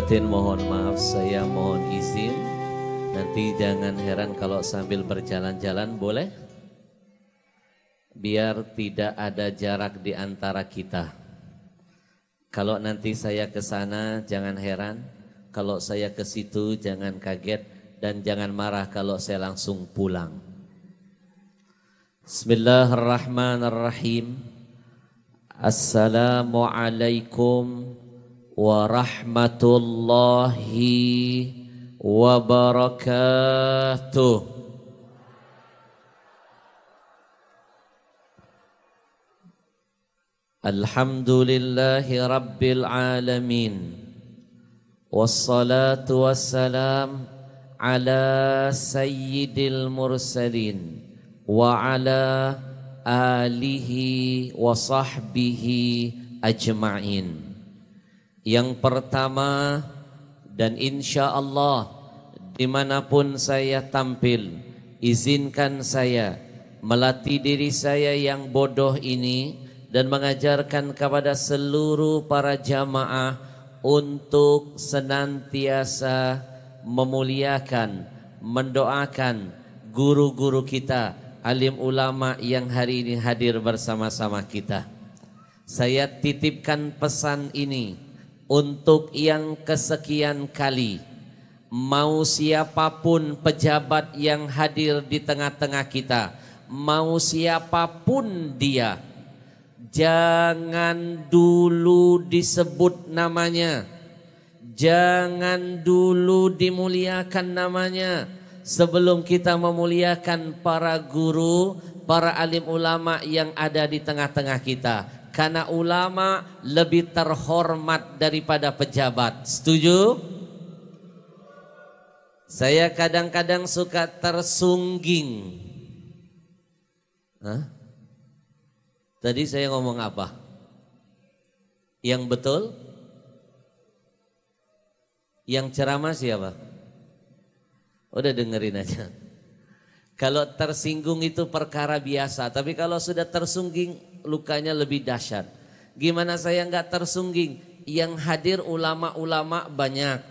batin mohon maaf saya mohon izin nanti jangan heran kalau sambil berjalan-jalan boleh biar tidak ada jarak di antara kita kalau nanti saya ke sana jangan heran kalau saya ke situ jangan kaget dan jangan marah kalau saya langsung pulang Bismillahirrahmanirrahim Assalamualaikum ورحمة الله وبركاته الحمد لله رب العالمين والصلاة والسلام على سيد المرسلين وعلى آله وصحبه أجمعين Yang pertama dan insya Allah dimanapun saya tampil izinkan saya melatih diri saya yang bodoh ini dan mengajarkan kepada seluruh para jamaah untuk senantiasa memuliakan, mendoakan guru-guru kita, alim ulama yang hari ini hadir bersama-sama kita. Saya titipkan pesan ini untuk yang kesekian kali mau siapapun pejabat yang hadir di tengah-tengah kita mau siapapun dia jangan dulu disebut namanya jangan dulu dimuliakan namanya sebelum kita memuliakan para guru para alim ulama yang ada di tengah-tengah kita karena ulama lebih terhormat daripada pejabat. Setuju? Saya kadang-kadang suka tersungging. Hah? Tadi saya ngomong apa? Yang betul? Yang ceramah siapa? Udah dengerin aja. Kalau tersinggung itu perkara biasa, tapi kalau sudah tersungging lukanya lebih dahsyat. Gimana saya nggak tersungging? Yang hadir ulama-ulama banyak,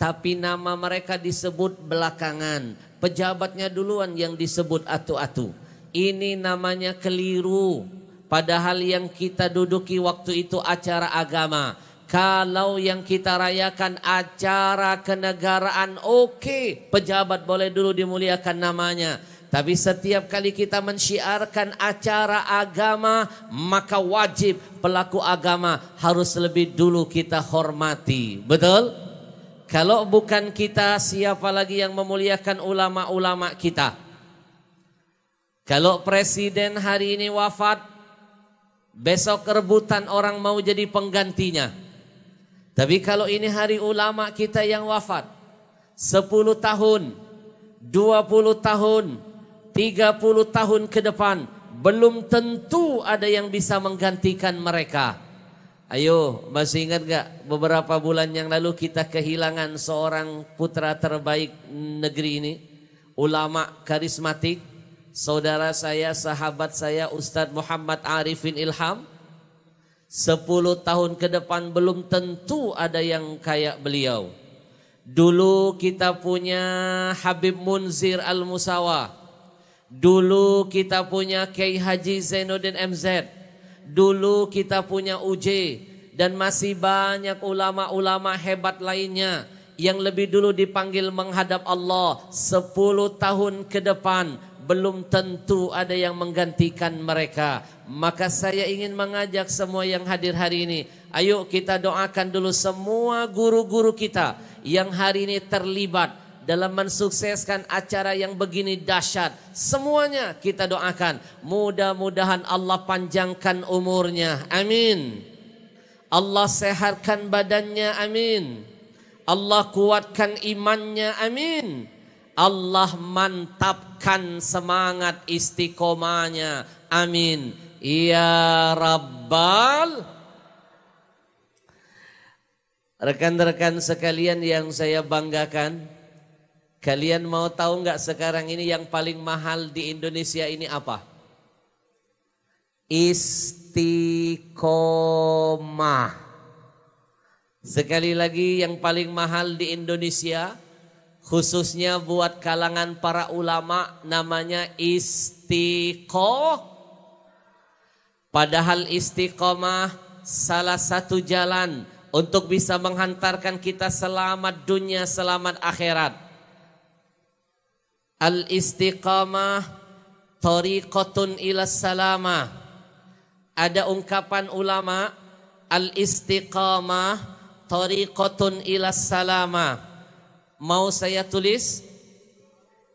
tapi nama mereka disebut belakangan. Pejabatnya duluan yang disebut atu-atu. Ini namanya keliru. Padahal yang kita duduki waktu itu acara agama. Kalau yang kita rayakan acara kenegaraan, oke, okay, pejabat boleh dulu dimuliakan namanya. Tapi setiap kali kita mensyiarkan acara agama, maka wajib pelaku agama harus lebih dulu kita hormati. Betul? Kalau bukan kita, siapa lagi yang memuliakan ulama-ulama kita? Kalau presiden hari ini wafat, besok rebutan orang mau jadi penggantinya. Tapi kalau ini hari ulama kita yang wafat, 10 tahun, 20 tahun, 30 tahun ke depan belum tentu ada yang bisa menggantikan mereka. Ayo, masih ingat gak beberapa bulan yang lalu kita kehilangan seorang putra terbaik negeri ini? Ulama karismatik, saudara saya, sahabat saya Ustadz Muhammad Arifin Ilham. Sepuluh tahun ke depan belum tentu ada yang kayak beliau. Dulu kita punya Habib Munzir Al-Musawa. Dulu kita punya Kiai Haji Zainuddin MZ. Dulu kita punya UJ dan masih banyak ulama-ulama hebat lainnya yang lebih dulu dipanggil menghadap Allah 10 tahun ke depan belum tentu ada yang menggantikan mereka. Maka saya ingin mengajak semua yang hadir hari ini. Ayo kita doakan dulu semua guru-guru kita yang hari ini terlibat dalam mensukseskan acara yang begini dahsyat. Semuanya kita doakan. Mudah-mudahan Allah panjangkan umurnya. Amin. Allah sehatkan badannya. Amin. Allah kuatkan imannya. Amin. Allah mantapkan semangat istiqomahnya. Amin. Ya Rabbal Rekan-rekan sekalian yang saya banggakan, Kalian mau tahu nggak sekarang ini yang paling mahal di Indonesia ini apa? Istiqomah. Sekali lagi yang paling mahal di Indonesia khususnya buat kalangan para ulama namanya istiqomah. Padahal istiqomah salah satu jalan untuk bisa menghantarkan kita selamat dunia, selamat akhirat. Al istiqamah tariqatun ila salamah. Ada ungkapan ulama al istiqamah tariqatun ila salamah. Mau saya tulis?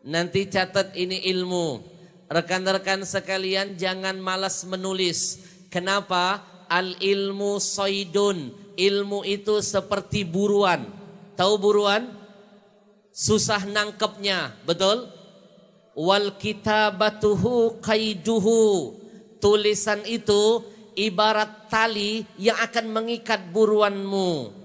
Nanti catat ini ilmu. Rekan-rekan sekalian jangan malas menulis. Kenapa? Al ilmu soidun. Ilmu itu seperti buruan. Tahu buruan? susah nangkepnya, betul? Wal kitabatuhu kaiduhu. Tulisan itu ibarat tali yang akan mengikat buruanmu.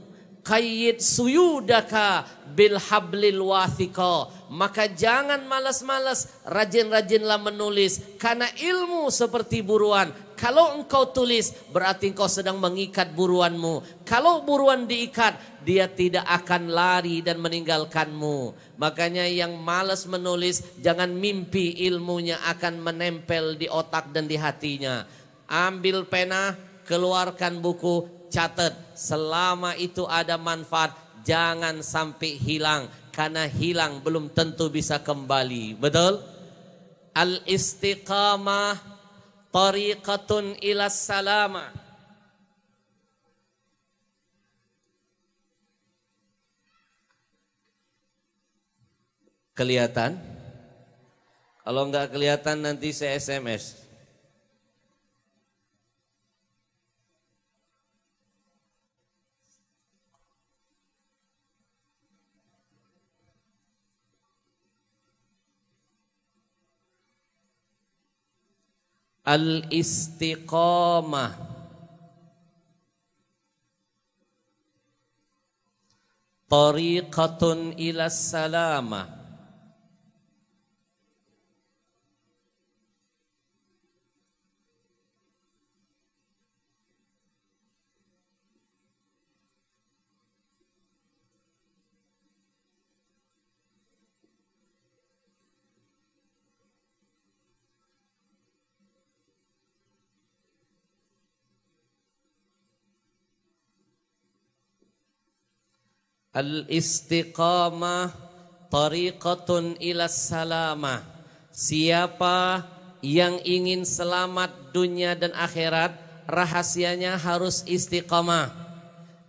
Kayyid suyudaka bil hablil wathiqa maka jangan malas-malas, rajin-rajinlah menulis. Karena ilmu seperti buruan, kalau engkau tulis berarti engkau sedang mengikat buruanmu. Kalau buruan diikat, dia tidak akan lari dan meninggalkanmu. Makanya yang malas menulis, jangan mimpi ilmunya akan menempel di otak dan di hatinya. Ambil pena, keluarkan buku, catat. Selama itu ada manfaat, jangan sampai hilang karena hilang belum tentu bisa kembali. Betul? Al istiqamah tariqatun ila salama. Kelihatan? Kalau nggak kelihatan nanti saya SMS. Al-istiqamah Tariqatun ila salamah Al-istiqamah tariqatun ila salamah. Siapa yang ingin selamat dunia dan akhirat, rahasianya harus istiqamah.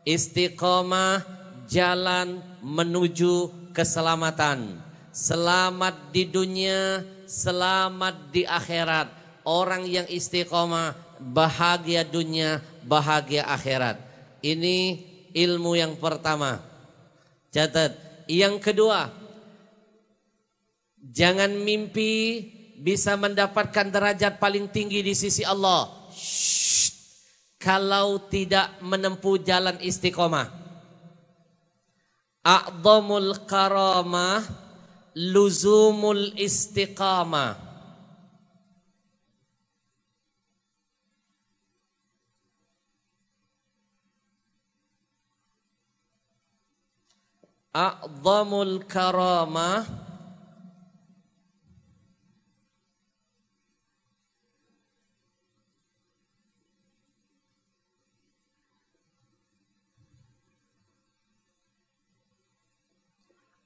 Istiqamah jalan menuju keselamatan. Selamat di dunia, selamat di akhirat. Orang yang istiqomah bahagia dunia, bahagia akhirat. Ini ilmu yang pertama. Catat. Yang kedua, jangan mimpi bisa mendapatkan derajat paling tinggi di sisi Allah. Shhh, kalau tidak menempuh jalan istiqomah. A'dhamul karamah luzumul istiqamah. A'zamul karamah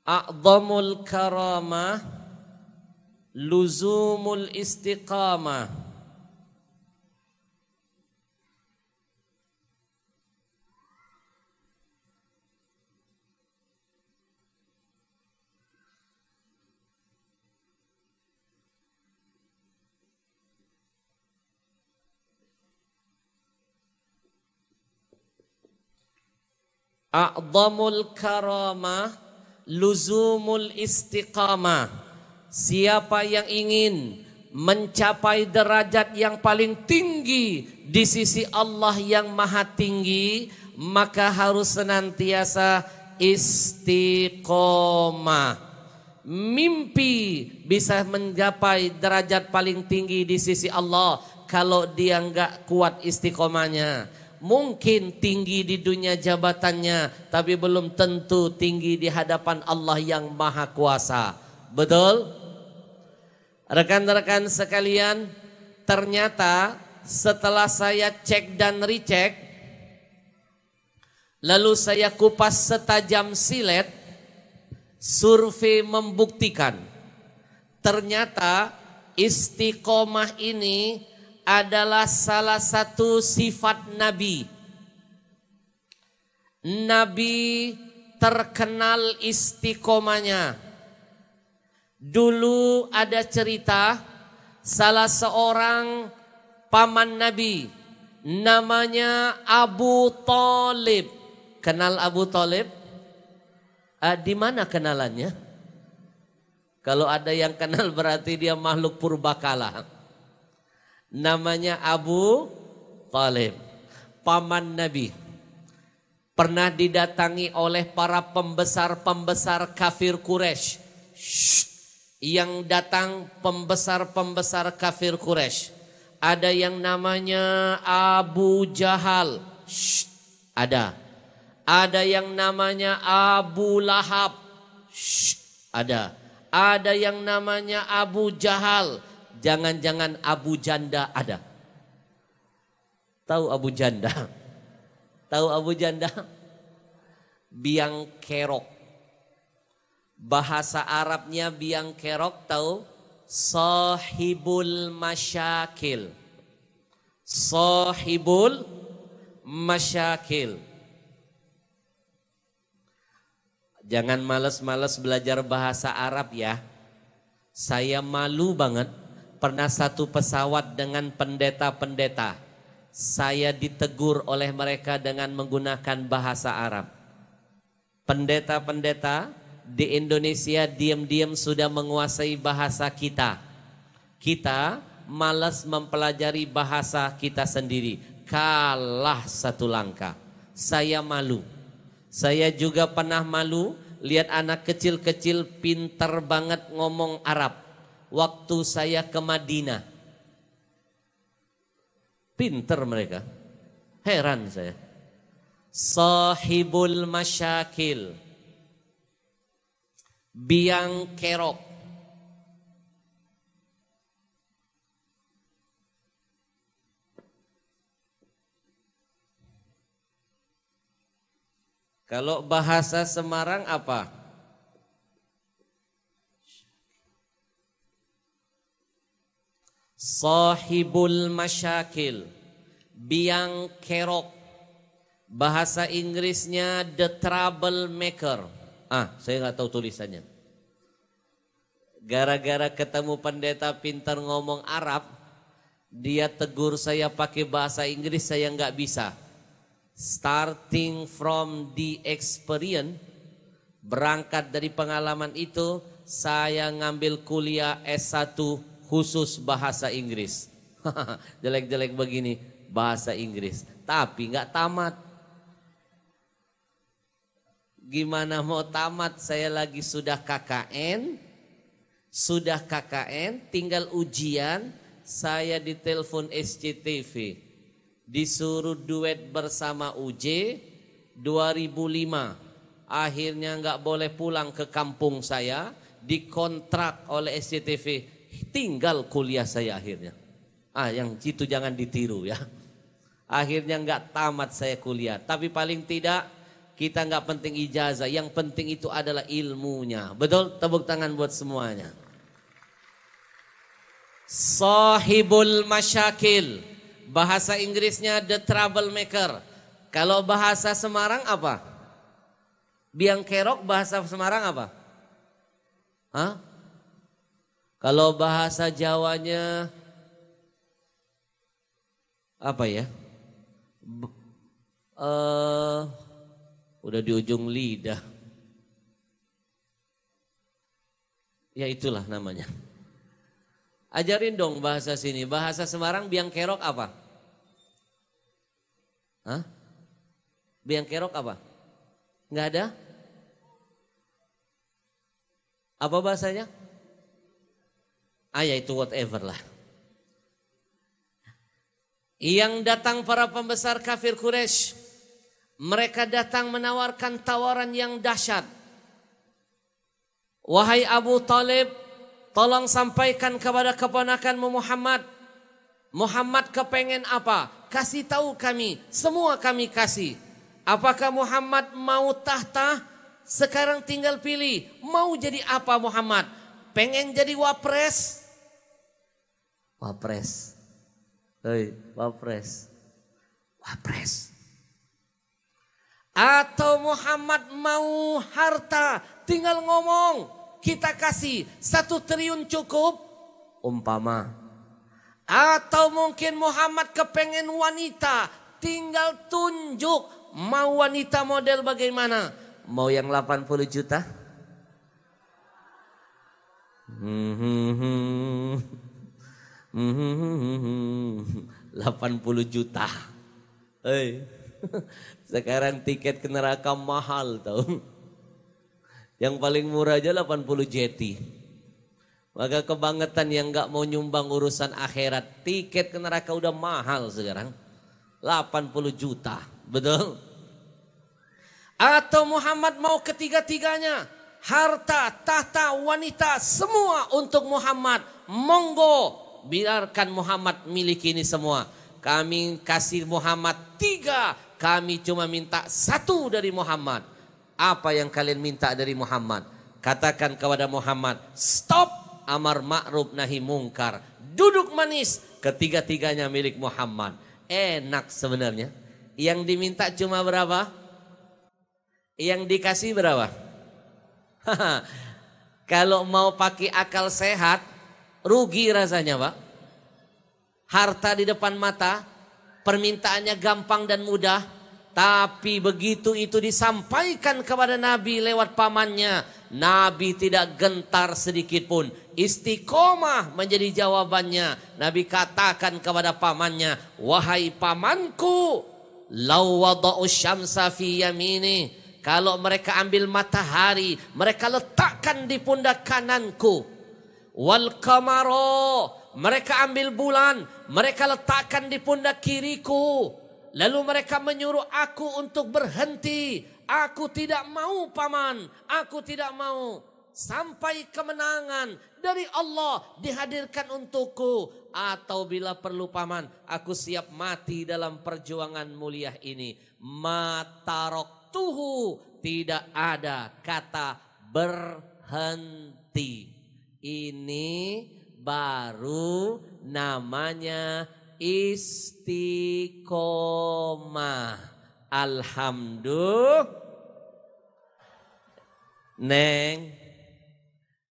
A'zamul karamah Luzumul istiqamah A'dhamul karamah luzumul istiqamah. Siapa yang ingin mencapai derajat yang paling tinggi di sisi Allah yang maha tinggi, maka harus senantiasa istiqomah. Mimpi bisa mencapai derajat paling tinggi di sisi Allah kalau dia nggak kuat istiqomahnya mungkin tinggi di dunia jabatannya tapi belum tentu tinggi di hadapan Allah yang Maha Kuasa. Betul? Rekan-rekan sekalian, ternyata setelah saya cek dan recheck lalu saya kupas setajam silet survei membuktikan ternyata istiqomah ini adalah salah satu sifat Nabi. Nabi terkenal istiqomanya. Dulu ada cerita salah seorang paman Nabi namanya Abu Talib. Kenal Abu Talib? Uh, Di mana kenalannya? Kalau ada yang kenal berarti dia makhluk purbakala namanya Abu Talib, paman Nabi. Pernah didatangi oleh para pembesar-pembesar kafir Quraisy. Yang datang pembesar-pembesar kafir Quraisy. Ada yang namanya Abu Jahal. Shh, ada. Ada yang namanya Abu Lahab. Shh, ada. Ada yang namanya Abu Jahal jangan-jangan Abu Janda ada. Tahu Abu Janda? Tahu Abu Janda? Biang kerok. Bahasa Arabnya biang kerok tahu? Sahibul masyakil. Sahibul masyakil. Jangan males-males belajar bahasa Arab ya. Saya malu banget Pernah satu pesawat dengan pendeta-pendeta. Saya ditegur oleh mereka dengan menggunakan bahasa Arab. Pendeta-pendeta di Indonesia diam-diam sudah menguasai bahasa kita. Kita malas mempelajari bahasa kita sendiri. Kalah satu langkah. Saya malu. Saya juga pernah malu lihat anak kecil-kecil pinter banget ngomong Arab waktu saya ke Madinah. Pinter mereka. Heran saya. Sahibul masyakil. Biang kerok. Kalau bahasa Semarang apa? Sahibul masyakil Biang kerok Bahasa Inggrisnya The Troublemaker Ah saya nggak tahu tulisannya Gara-gara ketemu pendeta pintar ngomong Arab Dia tegur saya pakai bahasa Inggris saya nggak bisa Starting from the experience Berangkat dari pengalaman itu Saya ngambil kuliah S1 khusus bahasa Inggris. Jelek-jelek begini bahasa Inggris, tapi nggak tamat. Gimana mau tamat? Saya lagi sudah KKN, sudah KKN, tinggal ujian. Saya ditelepon SCTV, disuruh duet bersama UJ 2005. Akhirnya nggak boleh pulang ke kampung saya, dikontrak oleh SCTV tinggal kuliah saya akhirnya. Ah, yang itu jangan ditiru ya. Akhirnya nggak tamat saya kuliah, tapi paling tidak kita nggak penting ijazah, yang penting itu adalah ilmunya. Betul? Tepuk tangan buat semuanya. Sahibul masyakil. Bahasa Inggrisnya the troublemaker. Kalau bahasa Semarang apa? Biang kerok bahasa Semarang apa? Hah? Kalau bahasa Jawanya apa ya? B uh, eh, udah di ujung lidah. Ya itulah namanya. Ajarin dong bahasa sini. Bahasa Semarang biang kerok apa? Hah? Biang kerok apa? Nggak ada? Apa bahasanya? ayah ya itu whatever lah. Yang datang para pembesar kafir Quraisy, mereka datang menawarkan tawaran yang dahsyat. Wahai Abu Talib, tolong sampaikan kepada keponakanmu Muhammad. Muhammad kepengen apa? Kasih tahu kami, semua kami kasih. Apakah Muhammad mau tahta? Sekarang tinggal pilih, mau jadi apa Muhammad? Pengen jadi wapres? Wapres. Hei, Wapres. Wapres. Atau Muhammad mau harta, tinggal ngomong, kita kasih satu triliun cukup, umpama. Atau mungkin Muhammad kepengen wanita, tinggal tunjuk mau wanita model bagaimana? Mau yang 80 juta? hmm. hmm, hmm. 80 juta. Hey. Sekarang tiket ke neraka mahal tau? Yang paling murah aja 80 jeti. Maka kebangetan yang nggak mau nyumbang urusan akhirat, tiket ke neraka udah mahal sekarang. 80 juta, betul? Atau Muhammad mau ketiga-tiganya, harta, tahta, wanita, semua untuk Muhammad. Monggo biarkan Muhammad miliki ini semua. Kami kasih Muhammad tiga, kami cuma minta satu dari Muhammad. Apa yang kalian minta dari Muhammad? Katakan kepada Muhammad, stop amar ma'ruf nahi mungkar. Duduk manis, ketiga-tiganya milik Muhammad. Enak sebenarnya. Yang diminta cuma berapa? Yang dikasih berapa? Kalau mau pakai akal sehat, rugi rasanya pak. Harta di depan mata, permintaannya gampang dan mudah. Tapi begitu itu disampaikan kepada Nabi lewat pamannya, Nabi tidak gentar sedikit pun. Istiqomah menjadi jawabannya. Nabi katakan kepada pamannya, "Wahai pamanku, law syamsa fi Kalau mereka ambil matahari, mereka letakkan di pundak kananku wal kamaro. Mereka ambil bulan, mereka letakkan di pundak kiriku. Lalu mereka menyuruh aku untuk berhenti. Aku tidak mau paman, aku tidak mau. Sampai kemenangan dari Allah dihadirkan untukku. Atau bila perlu paman, aku siap mati dalam perjuangan mulia ini. Matarok tuhu tidak ada kata berhenti. Ini baru namanya istiqomah. Alhamdulillah. Neng,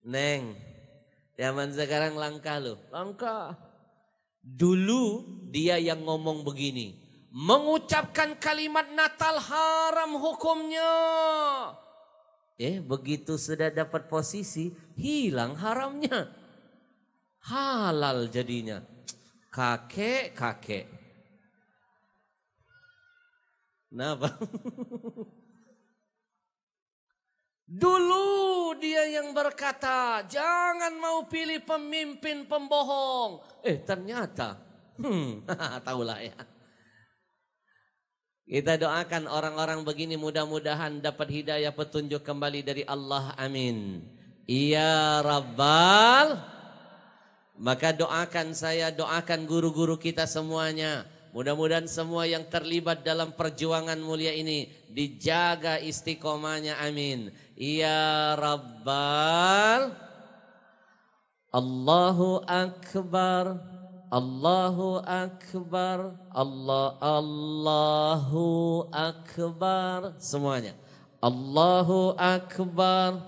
neng, zaman sekarang langka loh, langka. Dulu dia yang ngomong begini, mengucapkan kalimat Natal haram hukumnya. Eh, begitu sudah dapat posisi, hilang haramnya. Halal jadinya. Kakek, kakek. Kenapa? Dulu dia yang berkata, jangan mau pilih pemimpin pembohong. Eh ternyata, hmm, tahulah ya. Kita doakan orang-orang begini mudah-mudahan dapat hidayah petunjuk kembali dari Allah. Amin. Ya Rabbal. Maka doakan saya, doakan guru-guru kita semuanya. Mudah-mudahan semua yang terlibat dalam perjuangan mulia ini dijaga istiqomahnya. Amin. Ya Rabbal. Allahu Akbar. Allahu Akbar, Allah, Allahu Akbar, semuanya. Allahu Akbar,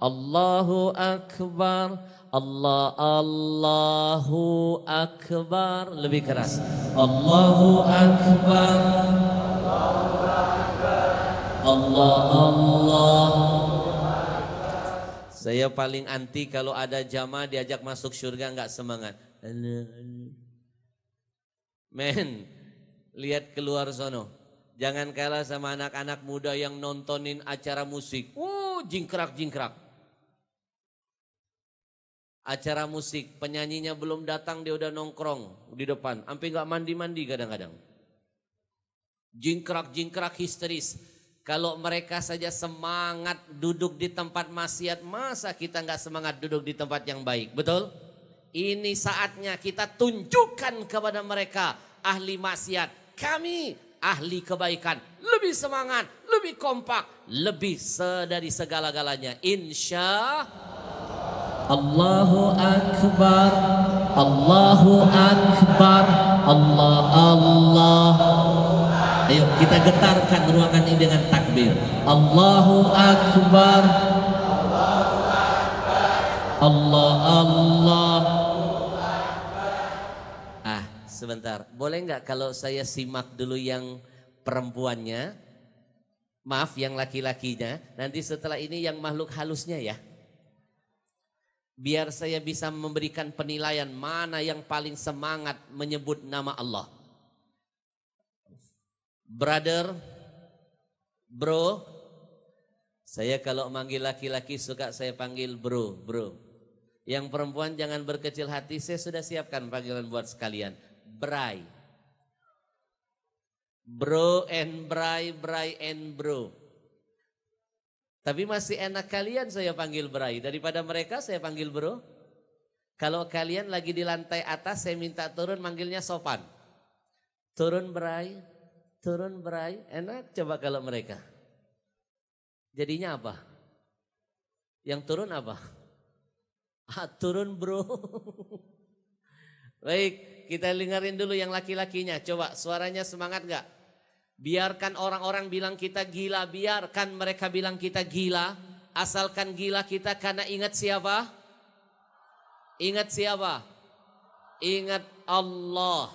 Allahu Akbar, Allah, Allahu Akbar, lebih keras. Allahu Akbar, Allah, Allah. Saya paling anti kalau ada jamaah diajak masuk surga nggak semangat. Anu, anu. Men, lihat keluar sono. Jangan kalah sama anak-anak muda yang nontonin acara musik. Uh, jingkrak-jingkrak. Acara musik, penyanyinya belum datang dia udah nongkrong di depan. Sampai nggak mandi-mandi kadang-kadang. Jingkrak-jingkrak histeris. Kalau mereka saja semangat duduk di tempat maksiat, masa kita nggak semangat duduk di tempat yang baik? Betul? Ini saatnya kita tunjukkan kepada mereka ahli maksiat. Kami ahli kebaikan. Lebih semangat, lebih kompak, lebih dari segala-galanya. Insya Allahu Akbar. Allahu Akbar. Allah Allah. Ayo kita getarkan ruangan ini dengan takbir. Allahu Akbar. Allah Allah sebentar. Boleh nggak kalau saya simak dulu yang perempuannya? Maaf, yang laki-lakinya. Nanti setelah ini yang makhluk halusnya ya. Biar saya bisa memberikan penilaian mana yang paling semangat menyebut nama Allah. Brother, bro, saya kalau manggil laki-laki suka saya panggil bro, bro. Yang perempuan jangan berkecil hati, saya sudah siapkan panggilan buat sekalian. Bray. Bro and Bray, Bray and Bro. Tapi masih enak kalian saya panggil Bray. Daripada mereka saya panggil Bro. Kalau kalian lagi di lantai atas saya minta turun manggilnya sopan. Turun Bray, turun Bray. Enak coba kalau mereka. Jadinya apa? Yang turun apa? Ah, turun bro. Baik, kita dengerin dulu yang laki-lakinya. Coba suaranya semangat gak? Biarkan orang-orang bilang kita gila, biarkan mereka bilang kita gila. Asalkan gila kita karena ingat siapa? Ingat siapa? Ingat Allah.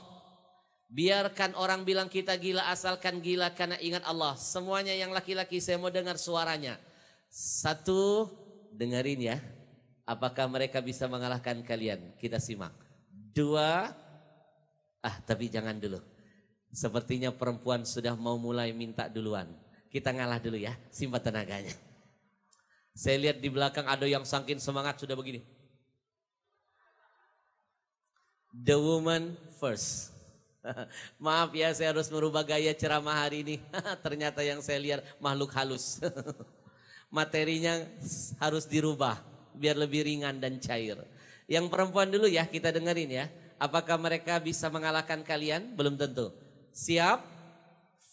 Biarkan orang bilang kita gila asalkan gila karena ingat Allah. Semuanya yang laki-laki saya mau dengar suaranya. Satu, dengerin ya. Apakah mereka bisa mengalahkan kalian? Kita simak dua, ah tapi jangan dulu. Sepertinya perempuan sudah mau mulai minta duluan. Kita ngalah dulu ya, simpan tenaganya. Saya lihat di belakang ada yang sangkin semangat sudah begini. The woman first. Maaf ya saya harus merubah gaya ceramah hari ini. Ternyata yang saya lihat makhluk halus. Materinya harus dirubah biar lebih ringan dan cair. Yang perempuan dulu ya kita dengerin ya. Apakah mereka bisa mengalahkan kalian? Belum tentu. Siap?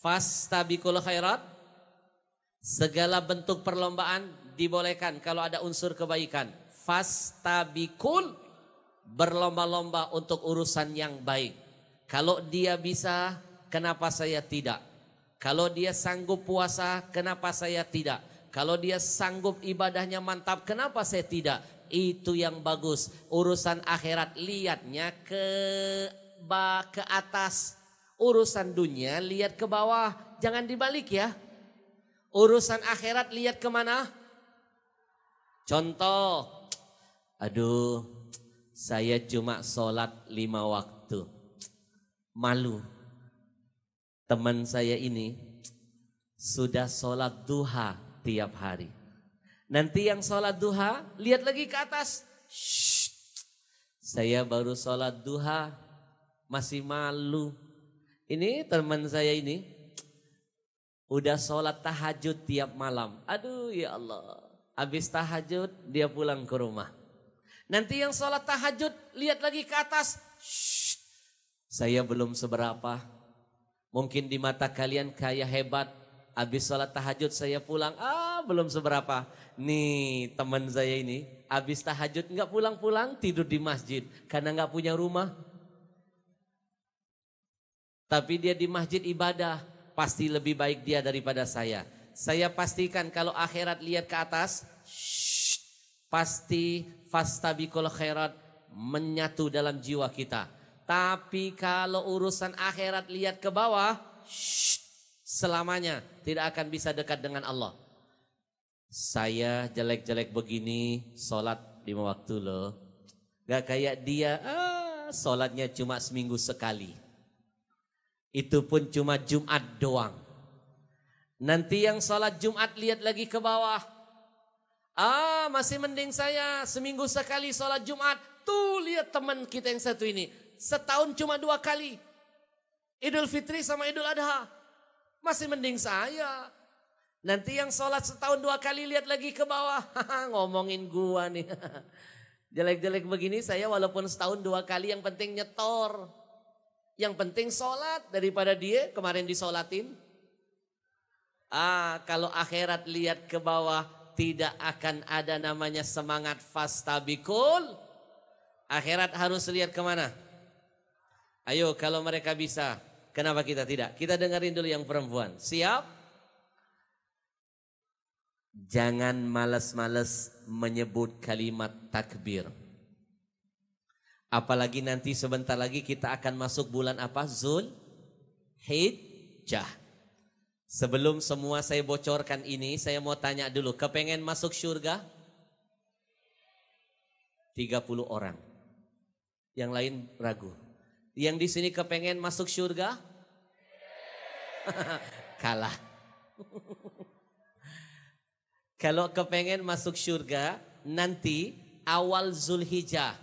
Fastabikul khairat. Segala bentuk perlombaan dibolehkan kalau ada unsur kebaikan. Fastabikul berlomba-lomba untuk urusan yang baik. Kalau dia bisa, kenapa saya tidak? Kalau dia sanggup puasa, kenapa saya tidak? Kalau dia sanggup ibadahnya mantap, kenapa saya tidak? itu yang bagus. Urusan akhirat lihatnya ke ke atas. Urusan dunia lihat ke bawah. Jangan dibalik ya. Urusan akhirat lihat kemana? Contoh. Aduh, saya cuma sholat lima waktu. Malu. Teman saya ini sudah sholat duha tiap hari Nanti yang sholat duha, lihat lagi ke atas. Shhh, saya baru sholat duha, masih malu. Ini teman saya ini, udah sholat tahajud tiap malam. Aduh ya Allah, habis tahajud dia pulang ke rumah. Nanti yang sholat tahajud, lihat lagi ke atas. Shhh, saya belum seberapa. Mungkin di mata kalian kaya hebat, Habis sholat tahajud saya pulang, ah belum seberapa. Nih teman saya ini, habis tahajud nggak pulang-pulang tidur di masjid karena nggak punya rumah. Tapi dia di masjid ibadah, pasti lebih baik dia daripada saya. Saya pastikan kalau akhirat lihat ke atas, shh, pasti fastabikul khairat menyatu dalam jiwa kita. Tapi kalau urusan akhirat lihat ke bawah, shh, selamanya tidak akan bisa dekat dengan Allah. Saya jelek-jelek begini, sholat lima waktu loh. Gak kayak dia, ah, sholatnya cuma seminggu sekali. Itu pun cuma Jumat doang. Nanti yang sholat Jumat lihat lagi ke bawah. Ah, masih mending saya seminggu sekali sholat Jumat. Tuh lihat teman kita yang satu ini. Setahun cuma dua kali. Idul Fitri sama Idul Adha. Masih mending saya. Nanti yang sholat setahun dua kali lihat lagi ke bawah. Ngomongin gua nih. Jelek-jelek begini saya walaupun setahun dua kali yang penting nyetor. Yang penting sholat daripada dia kemarin disolatin. Ah kalau akhirat lihat ke bawah tidak akan ada namanya semangat fastabikul. Akhirat harus lihat kemana? Ayo kalau mereka bisa Kenapa kita tidak? Kita dengerin dulu yang perempuan. Siap? Jangan males-males menyebut kalimat takbir. Apalagi nanti sebentar lagi kita akan masuk bulan apa? Zul Hijjah. Sebelum semua saya bocorkan ini, saya mau tanya dulu, kepengen masuk surga? 30 orang. Yang lain ragu. Yang di sini kepengen masuk surga? Kalah. Kalau kepengen masuk surga, nanti awal Zulhijjah,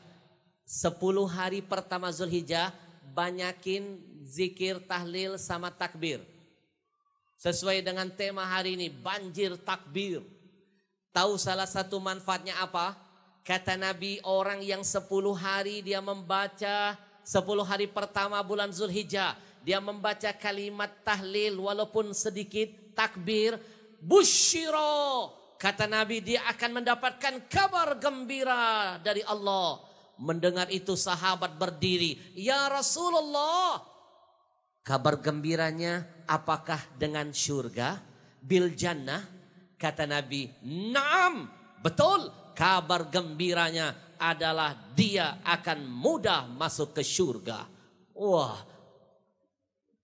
10 hari pertama Zulhijjah, banyakin zikir, tahlil, sama takbir. Sesuai dengan tema hari ini, banjir takbir. Tahu salah satu manfaatnya apa? Kata Nabi, orang yang 10 hari dia membaca 10 hari pertama bulan Zulhijjah dia membaca kalimat tahlil walaupun sedikit takbir bushiro kata Nabi dia akan mendapatkan kabar gembira dari Allah mendengar itu sahabat berdiri ya Rasulullah kabar gembiranya apakah dengan syurga bil jannah kata Nabi naam betul kabar gembiranya adalah dia akan mudah masuk ke surga. Wah,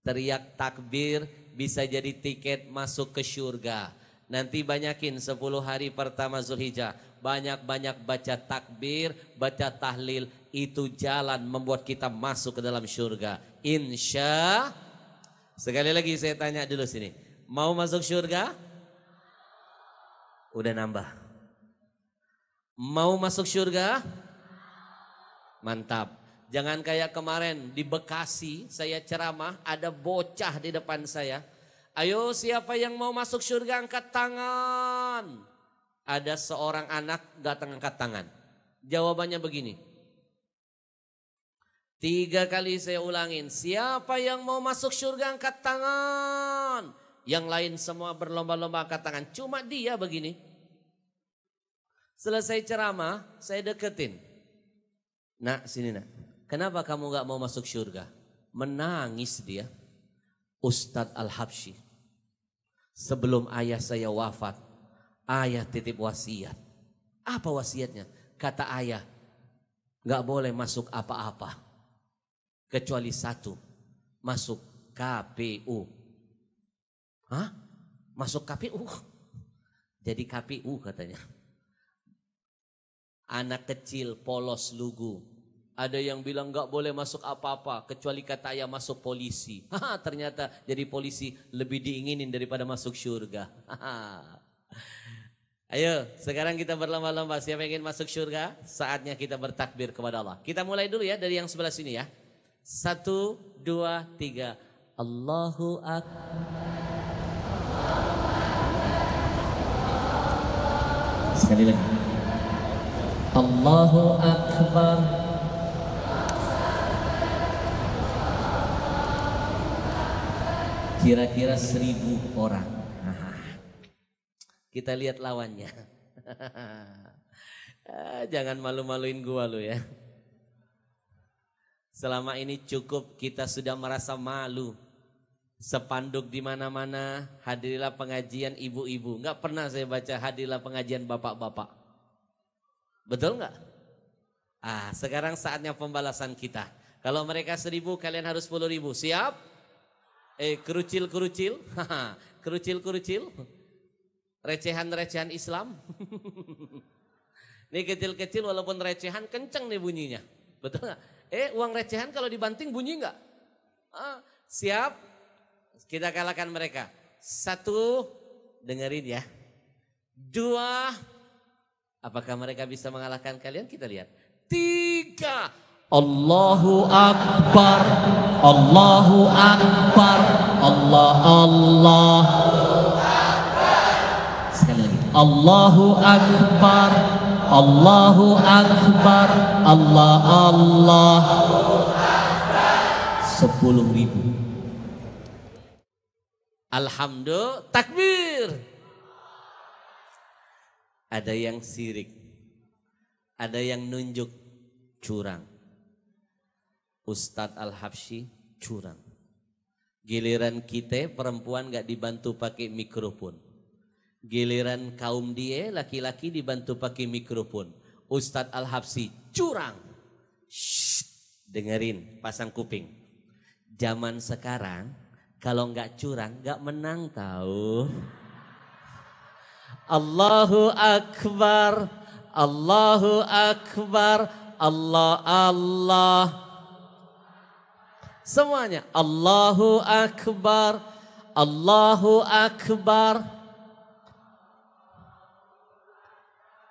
teriak takbir bisa jadi tiket masuk ke surga. Nanti banyakin 10 hari pertama Zulhijjah. Banyak-banyak baca takbir, baca tahlil. Itu jalan membuat kita masuk ke dalam surga. Insya Sekali lagi saya tanya dulu sini. Mau masuk surga? Udah nambah. Mau masuk surga? Mantap. Jangan kayak kemarin di Bekasi saya ceramah ada bocah di depan saya. Ayo siapa yang mau masuk surga angkat tangan. Ada seorang anak datang angkat tangan. Jawabannya begini. Tiga kali saya ulangin. Siapa yang mau masuk surga angkat tangan. Yang lain semua berlomba-lomba angkat tangan. Cuma dia begini. Selesai ceramah, saya deketin. Nak, sini nak. Kenapa kamu gak mau masuk surga? Menangis dia. Ustadz Al-Habsyi. Sebelum ayah saya wafat, ayah titip wasiat. Apa wasiatnya? Kata ayah, gak boleh masuk apa-apa. Kecuali satu, masuk KPU. Hah? Masuk KPU? Jadi KPU katanya. Anak kecil polos lugu. Ada yang bilang gak boleh masuk apa-apa kecuali kata ayah masuk polisi. ternyata jadi polisi lebih diinginin daripada masuk surga. Ayo, sekarang kita berlomba-lomba. Siapa yang ingin masuk surga? Saatnya kita bertakbir kepada Allah. Kita mulai dulu ya dari yang sebelah sini ya. Satu, dua, tiga. Allahu Akbar. Sekali lagi. Allahu Akbar kira-kira seribu orang kita lihat lawannya ah, jangan malu-maluin gua lu ya selama ini cukup kita sudah merasa malu sepanduk di mana-mana Hadirlah pengajian ibu-ibu nggak pernah saya baca hadirlah pengajian bapak-bapak Betul nggak? Ah, sekarang saatnya pembalasan kita. Kalau mereka seribu, kalian harus sepuluh ribu. Siap? Eh, kerucil kerucil, kerucil kerucil, recehan recehan Islam. Ini kecil-kecil walaupun recehan kenceng nih bunyinya. Betul nggak? Eh, uang recehan kalau dibanting bunyi nggak? Ah, siap? Kita kalahkan mereka. Satu, dengerin ya. Dua, Apakah mereka bisa mengalahkan kalian? Kita lihat. Tiga. Allahu Akbar. Allahu Akbar. Allah Allah. Sekali lagi. Allahu Akbar. Allahu Akbar. Allah Allah. Sepuluh ribu. Alhamdulillah. Takbir ada yang sirik, ada yang nunjuk curang. Ustadz Al-Habsyi curang. Giliran kita perempuan gak dibantu pakai mikrofon. Giliran kaum dia laki-laki dibantu pakai mikrofon. Ustadz Al-Habsyi curang. Shh, dengerin, pasang kuping. Zaman sekarang kalau nggak curang nggak menang tahu. Allahu akbar. Allahu akbar. Allah Allah. semuanya Allahu akbar Allahu akbar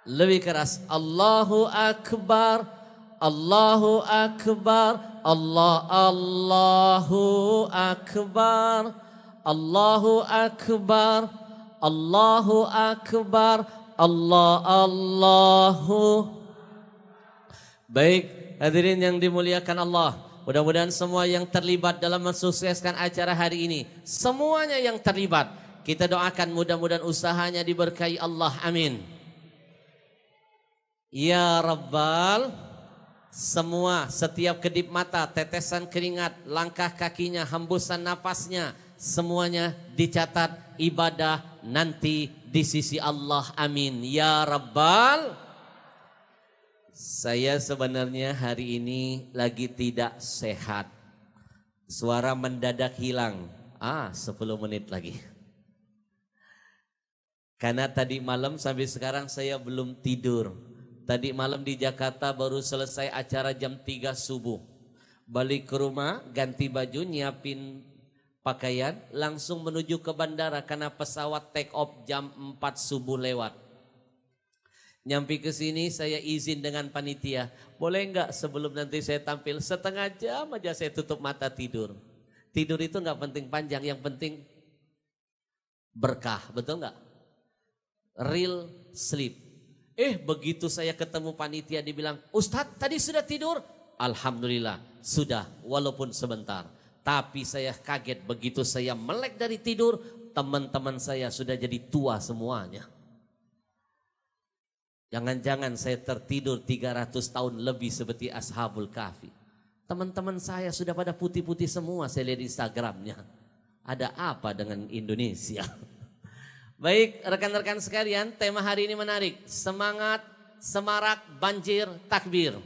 lebih keras Allahu akbar Allahu akbar Allah Allahu akbar Allahu akbar, Allahu akbar. Allahu Akbar, Allah, Allahu. Baik, hadirin yang dimuliakan Allah. Mudah-mudahan semua yang terlibat dalam mensukseskan acara hari ini, semuanya yang terlibat, kita doakan mudah-mudahan usahanya diberkahi Allah. Amin. Ya Rabbal, semua setiap kedip mata, tetesan keringat, langkah kakinya, hembusan nafasnya, semuanya dicatat ibadah nanti di sisi Allah. Amin. Ya Rabbal. Saya sebenarnya hari ini lagi tidak sehat. Suara mendadak hilang. Ah, 10 menit lagi. Karena tadi malam sampai sekarang saya belum tidur. Tadi malam di Jakarta baru selesai acara jam 3 subuh. Balik ke rumah, ganti baju, nyiapin pakaian langsung menuju ke bandara karena pesawat take off jam 4 subuh lewat. Nyampi ke sini saya izin dengan panitia. Boleh enggak sebelum nanti saya tampil setengah jam aja saya tutup mata tidur. Tidur itu nggak penting panjang, yang penting berkah, betul nggak? Real sleep. Eh begitu saya ketemu panitia dibilang, Ustadz tadi sudah tidur? Alhamdulillah sudah walaupun sebentar. Tapi saya kaget begitu saya melek dari tidur, teman-teman saya sudah jadi tua semuanya. Jangan-jangan saya tertidur 300 tahun lebih seperti Ashabul Kahfi. Teman-teman saya sudah pada putih-putih semua, saya lihat Instagramnya. Ada apa dengan Indonesia? Baik, rekan-rekan sekalian, tema hari ini menarik. Semangat, semarak, banjir, takbir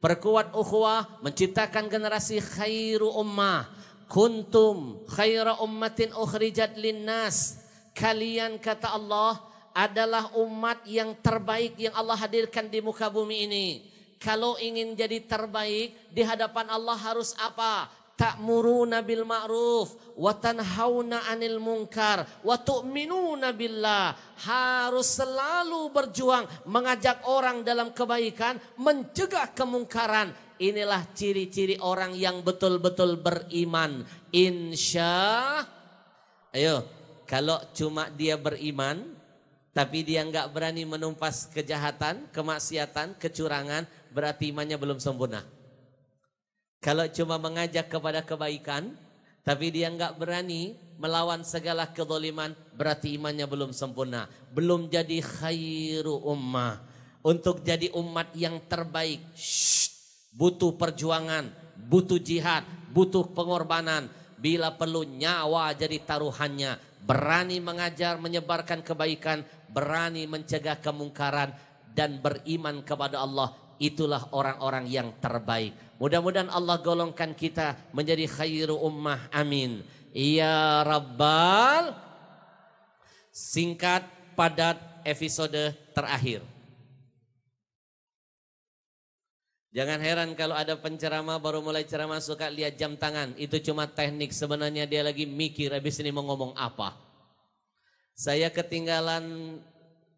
perkuat ukhuwah, menciptakan generasi khairu ummah. Kuntum khaira ummatin ukhrijat linnas. Kalian kata Allah adalah umat yang terbaik yang Allah hadirkan di muka bumi ini. Kalau ingin jadi terbaik di hadapan Allah harus apa? ta'muruna bil ma'ruf wa tanhauna 'anil munkar wa tu'minuna billah harus selalu berjuang mengajak orang dalam kebaikan mencegah kemungkaran inilah ciri-ciri orang yang betul-betul beriman insya ayo kalau cuma dia beriman tapi dia nggak berani menumpas kejahatan, kemaksiatan, kecurangan, berarti imannya belum sempurna. Kalau cuma mengajak kepada kebaikan, tapi dia nggak berani melawan segala kedoliman, berarti imannya belum sempurna. Belum jadi khairu ummah. Untuk jadi umat yang terbaik, shh, butuh perjuangan, butuh jihad, butuh pengorbanan. Bila perlu nyawa jadi taruhannya, berani mengajar, menyebarkan kebaikan, berani mencegah kemungkaran, dan beriman kepada Allah itulah orang-orang yang terbaik. Mudah-mudahan Allah golongkan kita menjadi khairu ummah. Amin. Ya Rabbal. Singkat, padat, episode terakhir. Jangan heran kalau ada penceramah baru mulai ceramah suka lihat jam tangan. Itu cuma teknik. Sebenarnya dia lagi mikir habis ini mau ngomong apa. Saya ketinggalan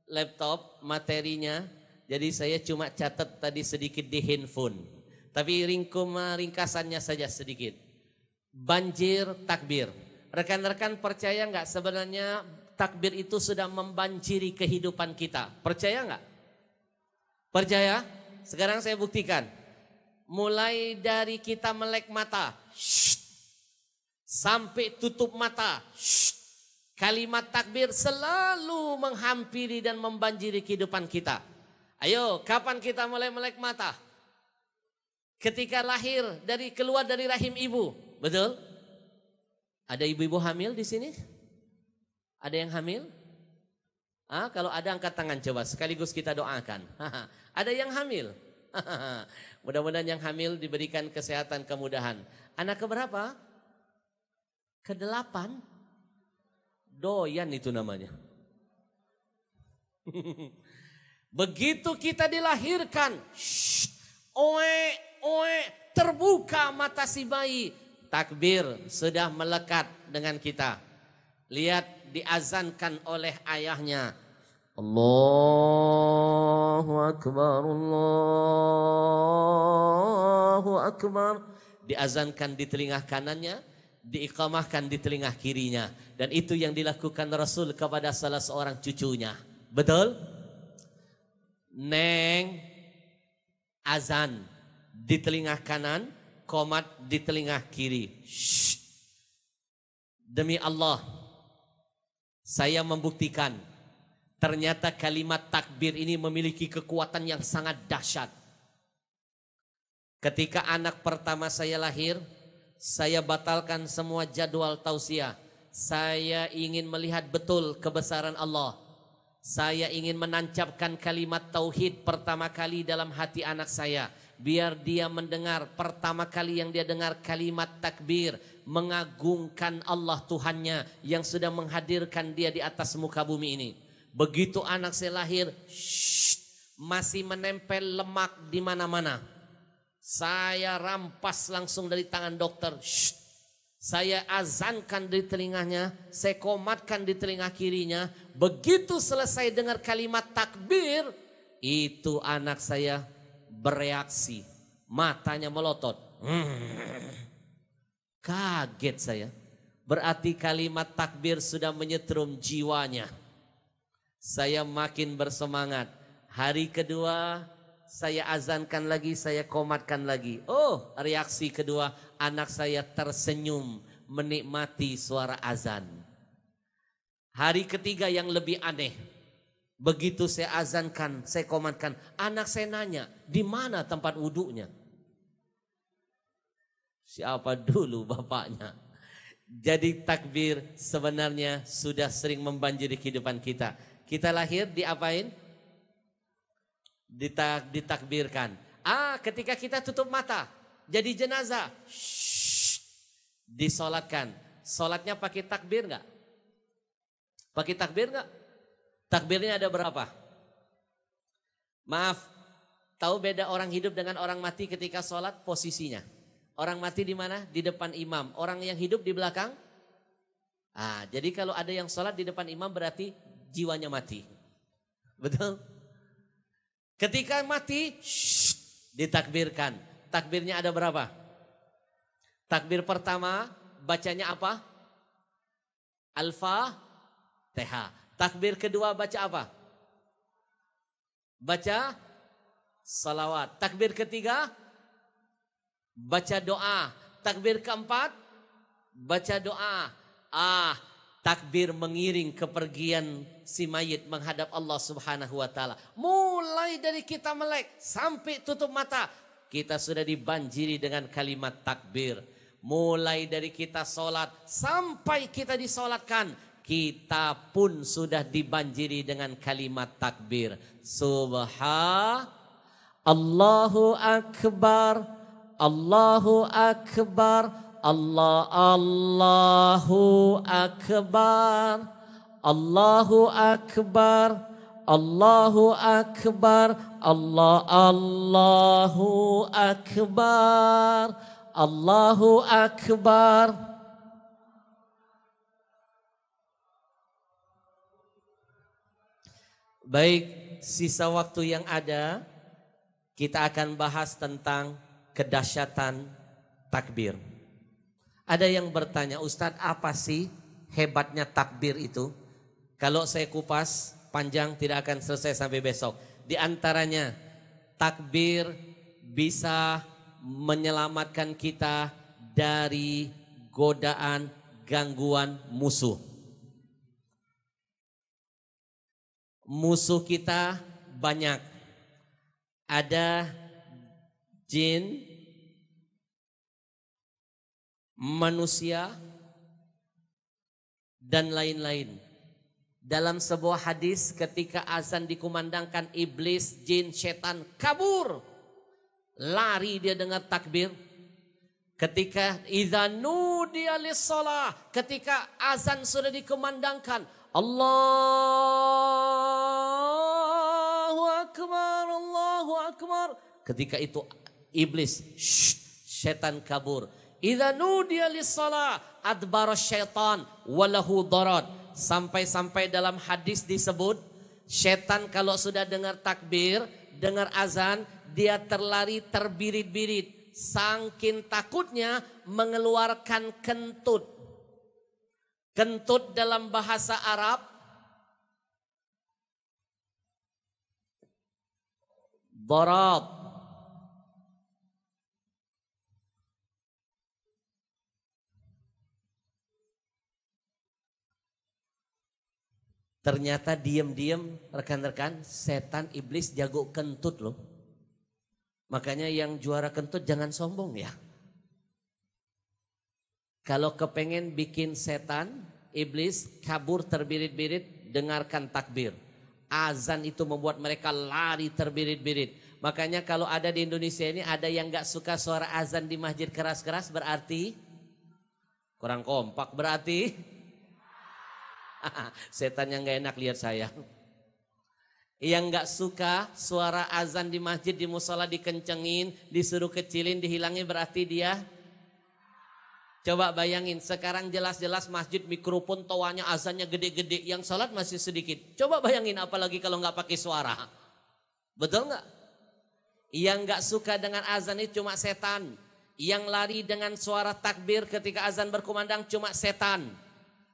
laptop materinya jadi saya cuma catat tadi sedikit di handphone. Tapi ringkum ringkasannya saja sedikit. Banjir takbir. Rekan-rekan percaya nggak sebenarnya takbir itu sudah membanjiri kehidupan kita? Percaya nggak? Percaya? Sekarang saya buktikan. Mulai dari kita melek mata, shh, sampai tutup mata, shh, kalimat takbir selalu menghampiri dan membanjiri kehidupan kita. Ayo, kapan kita mulai melek mata? Ketika lahir dari keluar dari rahim ibu, betul? Ada ibu-ibu hamil di sini? Ada yang hamil? Ah, kalau ada angkat tangan coba sekaligus kita doakan. ada yang hamil? Mudah-mudahan yang hamil diberikan kesehatan kemudahan. Anak keberapa? Kedelapan. Doyan itu namanya. Begitu kita dilahirkan, shh, oe, oe, terbuka mata si bayi. Takbir sudah melekat dengan kita. Lihat diazankan oleh ayahnya. Allahu Akbar, Allahu Akbar. Diazankan di telinga kanannya, diikamahkan di telinga kirinya. Dan itu yang dilakukan Rasul kepada salah seorang cucunya. Betul? Neng azan di telinga kanan, komat di telinga kiri. Shh. Demi Allah, saya membuktikan ternyata kalimat takbir ini memiliki kekuatan yang sangat dahsyat. Ketika anak pertama saya lahir, saya batalkan semua jadwal tausiah. Saya ingin melihat betul kebesaran Allah. Saya ingin menancapkan kalimat tauhid pertama kali dalam hati anak saya. Biar dia mendengar pertama kali yang dia dengar kalimat takbir. Mengagungkan Allah Tuhannya yang sudah menghadirkan dia di atas muka bumi ini. Begitu anak saya lahir, shh, masih menempel lemak di mana-mana. Saya rampas langsung dari tangan dokter. Shh, saya azankan di telinganya, saya komatkan di telinga kirinya, Begitu selesai dengar kalimat takbir, itu anak saya bereaksi, matanya melotot. Kaget saya. Berarti kalimat takbir sudah menyetrum jiwanya. Saya makin bersemangat. Hari kedua saya azankan lagi, saya komatkan lagi. Oh, reaksi kedua anak saya tersenyum menikmati suara azan. Hari ketiga yang lebih aneh. Begitu saya azankan, saya komandkan, anak saya nanya, di mana tempat wudhunya? Siapa dulu bapaknya? Jadi takbir sebenarnya sudah sering membanjiri kehidupan kita. Kita lahir diapain? Ditak, ditakbirkan. Ah, ketika kita tutup mata, jadi jenazah. Shh, disolatkan. Solatnya pakai takbir nggak? Pakai takbir nggak? Takbirnya ada berapa? Maaf, tahu beda orang hidup dengan orang mati ketika sholat posisinya? Orang mati di mana? Di depan imam. Orang yang hidup di belakang? Ah, jadi kalau ada yang sholat di depan imam berarti jiwanya mati. Betul? Ketika mati, shh, ditakbirkan. Takbirnya ada berapa? Takbir pertama, bacanya apa? Alfa TH. Takbir kedua baca apa? Baca salawat. Takbir ketiga baca doa. Takbir keempat baca doa. Ah, takbir mengiring kepergian si mayit menghadap Allah Subhanahu wa taala. Mulai dari kita melek sampai tutup mata, kita sudah dibanjiri dengan kalimat takbir. Mulai dari kita sholat sampai kita disolatkan kita pun sudah dibanjiri dengan kalimat takbir. Subha Allahu Akbar Allahu Akbar Allah Allahu Akbar Allahu Akbar Allahu Akbar Allah Allahu Akbar Allahu Akbar, Allahu Akbar. Baik, sisa waktu yang ada kita akan bahas tentang kedahsyatan takbir. Ada yang bertanya, Ustadz apa sih hebatnya takbir itu? Kalau saya kupas panjang tidak akan selesai sampai besok. Di antaranya takbir bisa menyelamatkan kita dari godaan gangguan musuh. musuh kita banyak. Ada jin, manusia, dan lain-lain. Dalam sebuah hadis ketika azan dikumandangkan iblis, jin, setan kabur. Lari dia dengan takbir. Ketika idza nudiya ketika azan sudah dikumandangkan, Allahu Akbar, Allahu Akbar. Ketika itu iblis, shh, setan kabur. Idza nudiya lis-shalah adbara syaitan walahu darad. Sampai-sampai dalam hadis disebut setan kalau sudah dengar takbir, dengar azan, dia terlari terbirit-birit. Sangkin takutnya mengeluarkan kentut Kentut dalam bahasa Arab Darab Ternyata diam-diam rekan-rekan setan iblis jago kentut loh. Makanya yang juara kentut jangan sombong ya. Kalau kepengen bikin setan, iblis kabur terbirit-birit, dengarkan takbir. Azan itu membuat mereka lari terbirit-birit. Makanya kalau ada di Indonesia ini ada yang gak suka suara azan di masjid keras-keras berarti kurang kompak berarti setan yang gak enak lihat saya yang gak suka suara azan di masjid di musola dikencengin disuruh kecilin dihilangi berarti dia Coba bayangin, sekarang jelas-jelas masjid mikrofon toanya azannya gede-gede, yang sholat masih sedikit. Coba bayangin apalagi kalau nggak pakai suara. Betul nggak? Yang nggak suka dengan azan itu cuma setan. Yang lari dengan suara takbir ketika azan berkumandang cuma setan.